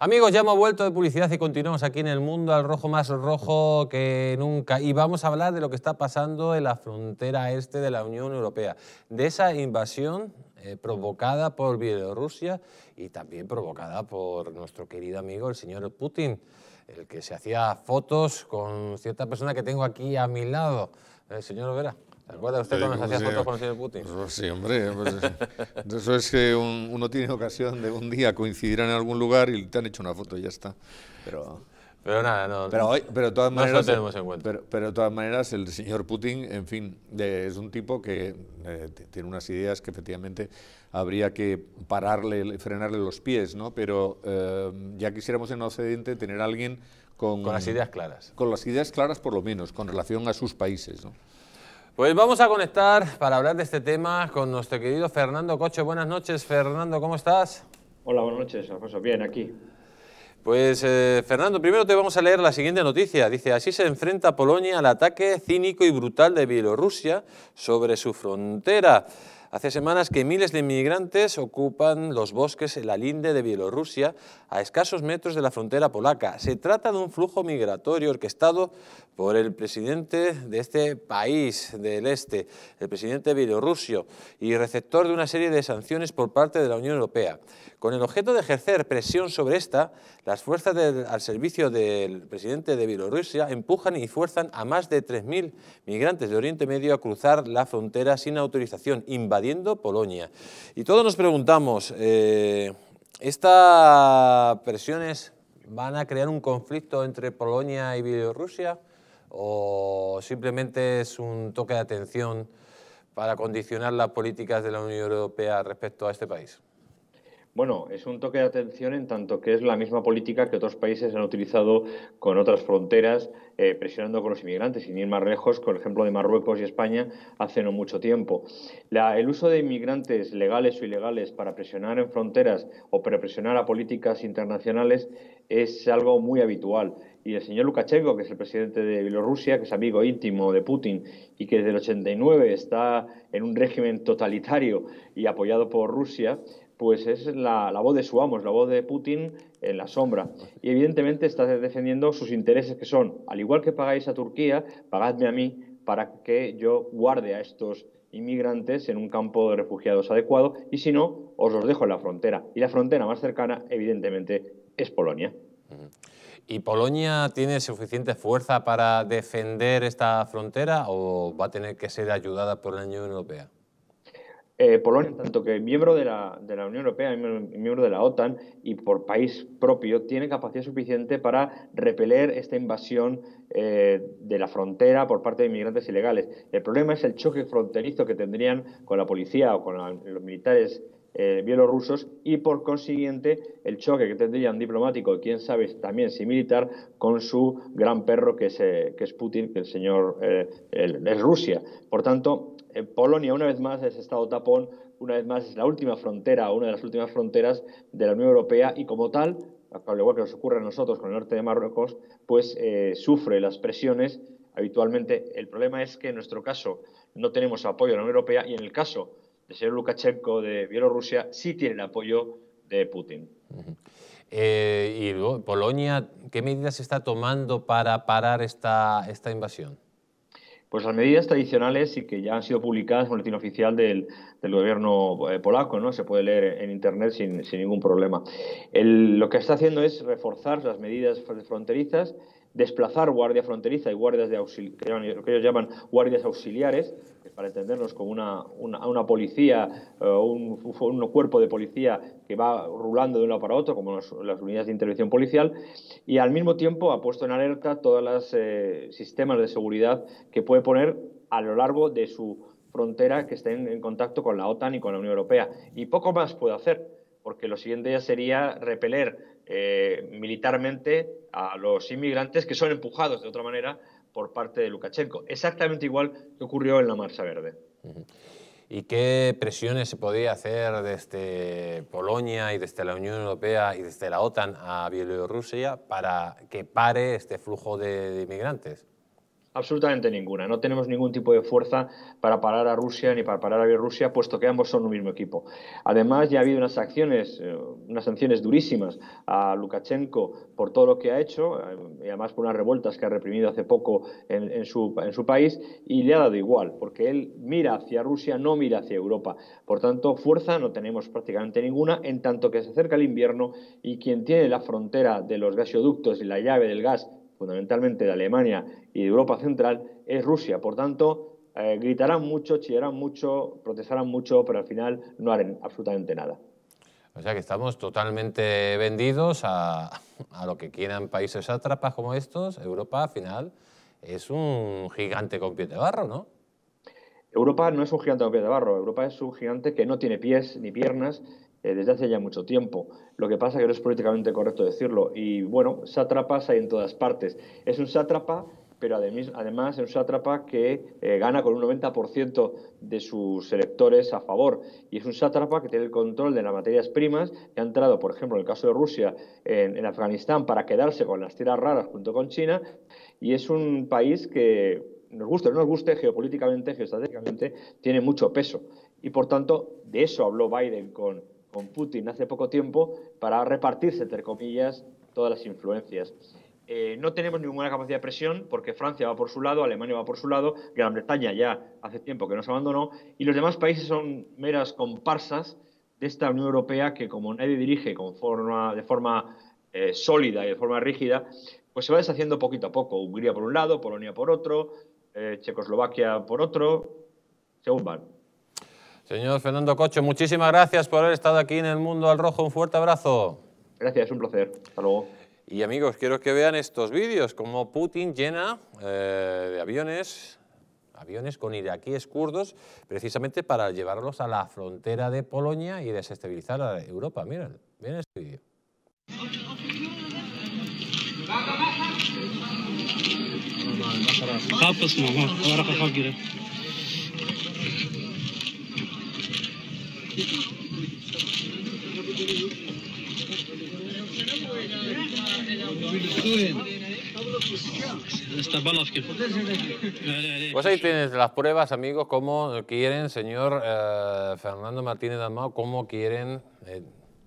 Amigos, ya hemos vuelto de publicidad y continuamos aquí en el mundo al rojo más rojo que nunca. Y vamos a hablar de lo que está pasando en la frontera este de la Unión Europea, de esa invasión eh, provocada por Bielorrusia y también provocada por nuestro querido amigo el señor Putin, el que se hacía fotos con cierta persona que tengo aquí a mi lado, el eh, señor Vera. Eh, ¿Se usted cuando hacía fotos con el señor Putin? Pues, pues sí, hombre. Pues, eso es que uno tiene ocasión de un día coincidir en algún lugar y te han hecho una foto y ya está. Pero, nada, no. Pero, hoy, pero todas maneras, tenemos en cuenta. Pero, de todas maneras, el señor Putin, en fin, es un tipo que eh, tiene unas ideas que efectivamente habría que pararle, frenarle los pies, ¿no? Pero eh, ya quisiéramos en Occidente tener a alguien con, con las ideas claras. Con las ideas claras, por lo menos, con relación a sus países, ¿no? Pues vamos a conectar para hablar de este tema con nuestro querido Fernando Coche. Buenas noches, Fernando, ¿cómo estás? Hola, buenas noches, Alfonso. Bien, aquí. Pues, eh, Fernando, primero te vamos a leer la siguiente noticia. Dice, así se enfrenta Polonia al ataque cínico y brutal de Bielorrusia sobre su frontera. Hace semanas que miles de inmigrantes ocupan los bosques en la linde de Bielorrusia, a escasos metros de la frontera polaca. Se trata de un flujo migratorio orquestado por el presidente de este país del este, el presidente bielorruso, y receptor de una serie de sanciones por parte de la Unión Europea. Con el objeto de ejercer presión sobre esta, las fuerzas al servicio del presidente de Bielorrusia empujan y fuerzan a más de 3.000 migrantes de Oriente Medio a cruzar la frontera sin autorización, invadiendo Polonia. Y todos nos preguntamos, eh, ¿estas presiones van a crear un conflicto entre Polonia y Bielorrusia o simplemente es un toque de atención para condicionar las políticas de la Unión Europea respecto a este país? Bueno, es un toque de atención en tanto que es la misma política que otros países han utilizado con otras fronteras, eh, presionando con los inmigrantes, sin ir más lejos, con el ejemplo de Marruecos y España hace no mucho tiempo. el uso de inmigrantes legales o ilegales para presionar en fronteras o para presionar a políticas internacionales es algo muy habitual y el señor Lukashenko, que es el presidente de Bielorrusia, que es amigo íntimo de Putin y que desde el 89 está en un régimen totalitario y apoyado por Rusia, pues es la, voz de su amo, es la voz de Putin en la sombra. Y evidentemente está defendiendo sus intereses que son, al igual que pagáis a Turquía, pagadme a mí para que yo guarde a estos inmigrantes en un campo de refugiados adecuado y si no, os los dejo en la frontera. Y la frontera más cercana, evidentemente, es Polonia. ¿Y Polonia tiene suficiente fuerza para defender esta frontera o va a tener que ser ayudada por la Unión Europea? eh, Polonia, tanto que miembro de la, Unión Europea, miembro de la OTAN y por país propio, tiene capacidad suficiente para repeler esta invasión eh, de la frontera por parte de inmigrantes ilegales. El problema es el choque fronterizo que tendrían con la policía o con los militares eh, bielorrusos y por consiguiente el choque que tendrían diplomático quién sabe también si militar con su gran perro que es, eh, que es Putin, que el señor es Rusia. Por tanto, eh, Polonia, una vez más, es Estado tapón, una vez más es la última frontera, una de las últimas fronteras de la Unión Europea y como tal, al igual que nos ocurre a nosotros con el norte de Marruecos, pues eh, sufre las presiones habitualmente. El problema es que en nuestro caso no tenemos apoyo de la Unión Europea y en el caso del señor Lukashenko de Bielorrusia sí tiene el apoyo de Putin. Eh, y Polonia, ¿qué medidas se está tomando para parar esta, esta invasión? Pues las medidas tradicionales y que ya han sido publicadas en el boletín oficial del, gobierno eh, polaco, ¿no? Se puede leer en internet sin, ningún problema. lo que está haciendo es reforzar las medidas fronterizas desplazar guardia fronteriza y guardias de auxilio, que, ellos llaman guardias auxiliares, para entendernos como una, una, policía, eh, un, cuerpo de policía que va rulando de un lado para otro, como las, unidades de intervención policial, y al mismo tiempo ha puesto en alerta todos los eh, sistemas de seguridad que puede poner a lo largo de su frontera que estén en contacto con la OTAN y con la Unión Europea. Y poco más puede hacer, porque lo siguiente ya sería repeler eh, militarmente a los inmigrantes que son empujados de otra manera por parte de Lukashenko. Exactamente igual que ocurrió en la Marcha Verde. ¿Y qué presiones se podía hacer desde Polonia y desde la Unión Europea y desde la OTAN a Bielorrusia para que pare este flujo de inmigrantes? Absolutamente ninguna. No tenemos ningún tipo de fuerza para parar a Rusia ni para parar a Bielorrusia, puesto que ambos son un mismo equipo. Además, ya ha habido unas sanciones, eh, unas sanciones durísimas a Lukashenko por todo lo que ha hecho, eh, y además por unas revueltas que ha reprimido hace poco en, su, en su país, y le ha dado igual, porque él mira hacia Rusia, no mira hacia Europa. Por tanto, fuerza no tenemos prácticamente ninguna, en tanto que se acerca el invierno y quien tiene la frontera de los gasoductos y la llave del gas fundamentalmente de Alemania y de Europa Central, es Rusia. Por tanto, eh, gritarán mucho, chillarán mucho, protestarán mucho, pero al final no harán absolutamente nada. O sea que estamos totalmente vendidos a, lo que quieran países atrapas como estos. Europa, al final, es un gigante con pies de barro, ¿no? Europa no es un gigante con pies de barro. Europa es un gigante que no tiene pies ni piernas eh, desde hace ya mucho tiempo. Lo que pasa es que no es políticamente correcto decirlo. Y bueno, sátrapas hay en todas partes. Es un sátrapa pero además es un sátrapa que eh, gana con un 90% de sus electores a favor. Y es un sátrapa que tiene el control de las materias primas, que ha entrado, por ejemplo, en el caso de Rusia, en, Afganistán para quedarse con las tierras raras junto con China. Y es un país que, nos guste o no nos guste, geopolíticamente, geoestratégicamente, tiene mucho peso. Y por tanto, de eso habló Biden con con Putin hace poco tiempo para repartirse, entre comillas, todas las influencias. Eh, no tenemos ninguna capacidad de presión porque Francia va por su lado, Alemania va por su lado, Gran Bretaña ya hace tiempo que nos abandonó y los demás países son meras comparsas de esta Unión Europea que como nadie dirige con forma, de forma eh, sólida y de forma rígida, pues se va deshaciendo poquito a poco. Hungría por un lado, Polonia por otro, eh, Checoslovaquia por otro, según van. Señor Fernando Cocho, muchísimas gracias por haber estado aquí en El Mundo al Rojo. Un fuerte abrazo. Gracias, un placer. Hasta luego. Y amigos, quiero que vean estos vídeos, como Putin llena eh, de aviones, aviones con iraquíes kurdos, precisamente para llevarlos a la frontera de Polonia y desestabilizar a Europa. Miren, miren este vídeo. Pues ahí tienes las pruebas, amigos, cómo quieren, señor eh, Fernando Martínez Dalmao, cómo quieren eh,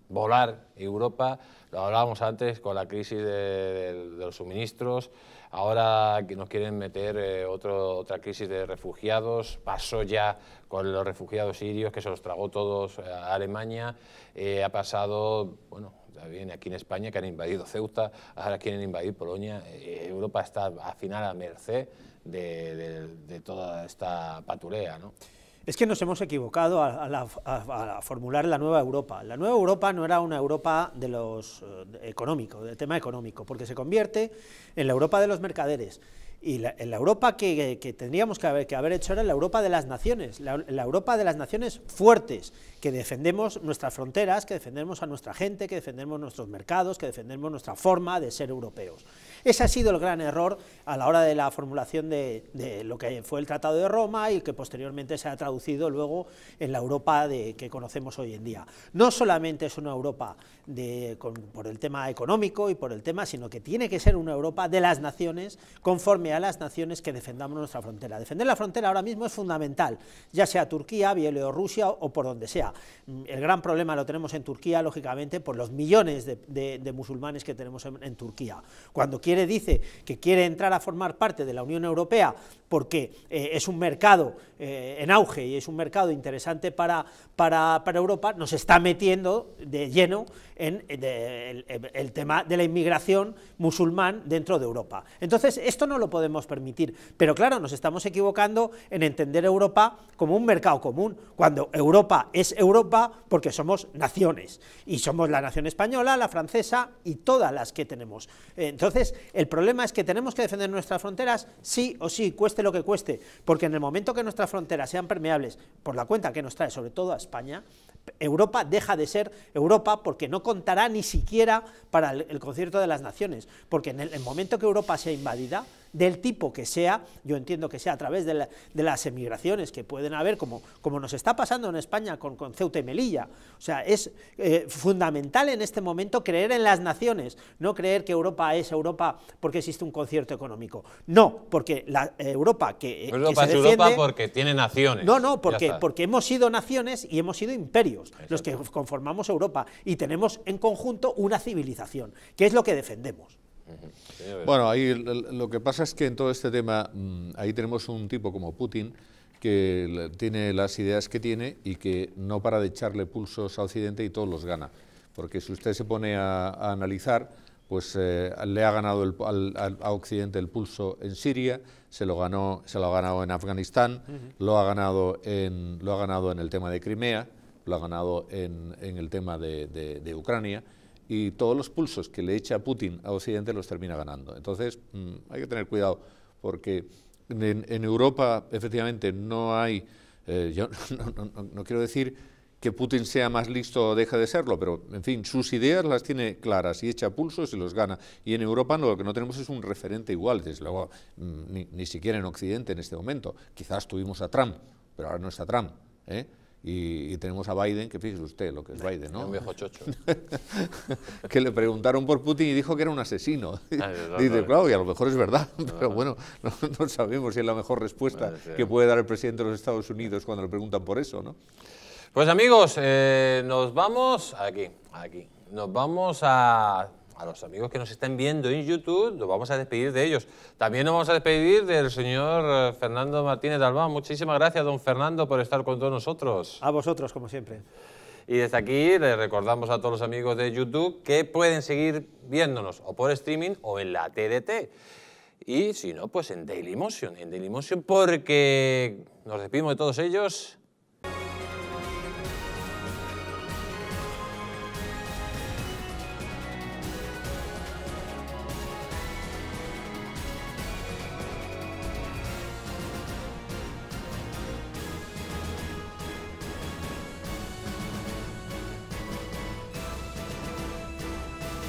volar Europa. Lo hablábamos antes con la crisis de los suministros. Ahora que nos quieren meter eh, otra crisis de refugiados, pasó ya con los refugiados sirios que se los tragó todos eh, a Alemania, eh, ha pasado, bueno, viene aquí en España que han invadido Ceuta, ahora quieren invadir Polonia, Europa está al final a merced de, de toda esta patulea, ¿no? es que nos hemos equivocado a, formular la nueva Europa. La nueva Europa no era una Europa de los eh, económicos, del tema económico, porque se convierte en la Europa de los mercaderes. Y la, Europa que, tendríamos que haber, hecho era la Europa de las naciones, la, Europa de las naciones fuertes, que defendemos nuestras fronteras, que defendemos a nuestra gente, que defendemos nuestros mercados, que defendemos nuestra forma de ser europeos. Ese ha sido el gran error a la hora de la formulación de, lo que fue el Tratado de Roma y que posteriormente se ha traducido luego en la Europa de, que conocemos hoy en día. No solamente es una Europa por el tema económico y por el tema, sino que tiene que ser una Europa de las naciones conforme a las naciones que defendamos nuestra frontera. Defender la frontera ahora mismo es fundamental, ya sea Turquía, Bielorrusia o por donde sea. Mm, el gran problema lo tenemos en Turquía, lógicamente, por los millones de, musulmanes que tenemos en, en Turquía. Cuando quiere, dice que quiere entrar a formar parte de la Unión Europea porque eh, es un mercado eh, en auge y es un mercado interesante para, para, Europa, nos está metiendo de lleno en eh, el, tema de la inmigración musulmán dentro de Europa. Entonces, esto no lo podemos permitir, pero claro, nos estamos equivocando en entender Europa como un mercado común, cuando Europa es Europa porque somos naciones, y somos la nación española, la francesa y todas las que tenemos. Entonces, el problema es que tenemos que defender nuestras fronteras sí o sí, lo que cueste, porque en el momento que nuestras fronteras sean permeables, por la cuenta que nos trae sobre todo a España, Europa deja de ser Europa porque no contará ni siquiera para el, concierto de las naciones, porque en el momento que Europa sea invadida, del tipo que sea, yo entiendo que sea a través de, las emigraciones que pueden haber, como, como nos está pasando en España con, Ceuta y Melilla. O sea, es eh, fundamental en este momento creer en las naciones, no creer que Europa es Europa porque existe un concierto económico. No, porque la eh, Europa que, eh, pues es Europa porque tiene naciones. No, no, porque, porque hemos sido naciones y hemos sido imperios los que conformamos Europa y tenemos en conjunto una civilización, que es lo que defendemos. Bueno, ahí lo que pasa es que en todo este tema, mm, ahí tenemos un tipo como Putin que tiene las ideas que tiene y que no para de echarle pulsos a Occidente y todos los gana. Porque si usted se pone a, analizar, pues eh, le ha ganado al, a Occidente el pulso en Siria, se lo, ganó, se lo ha ganado en Afganistán, lo, ha ganado en, lo ha ganado en el tema de Crimea, lo ha ganado en, el tema de Ucrania y todos los pulsos que le echa Putin a Occidente los termina ganando. Entonces mm, hay que tener cuidado porque en, Europa efectivamente no hay, eh, yo no, quiero decir que Putin sea más listo o deja de serlo, pero en fin, sus ideas las tiene claras y echa pulsos y los gana. Y en Europa lo que no tenemos es un referente igual, desde luego, mm, ni, siquiera en Occidente en este momento. Quizás tuvimos a Trump, pero ahora no es a Trump. ¿eh? Y, tenemos a Biden, que fíjese usted lo que es Biden, ¿no? Un viejo chocho. que le preguntaron por Putin y dijo que era un asesino. Ah, dice, claro, y a lo mejor es verdad, pero ah. bueno, no, sabemos si es la mejor respuesta que puede dar el presidente de los Estados Unidos cuando le preguntan por eso, ¿no? Pues amigos, eh, nos vamos aquí, aquí. Nos vamos a a los amigos que nos están viendo en YouTube, nos vamos a despedir de ellos. También nos vamos a despedir del señor eh, Fernando Martínez Alba Muchísimas gracias, don Fernando, por estar con todos nosotros. A vosotros, como siempre. Y desde aquí le recordamos a todos los amigos de YouTube que pueden seguir viéndonos o por streaming o en la TDT. Y si no, pues en Dailymotion, en Dailymotion, porque nos despedimos de todos ellos.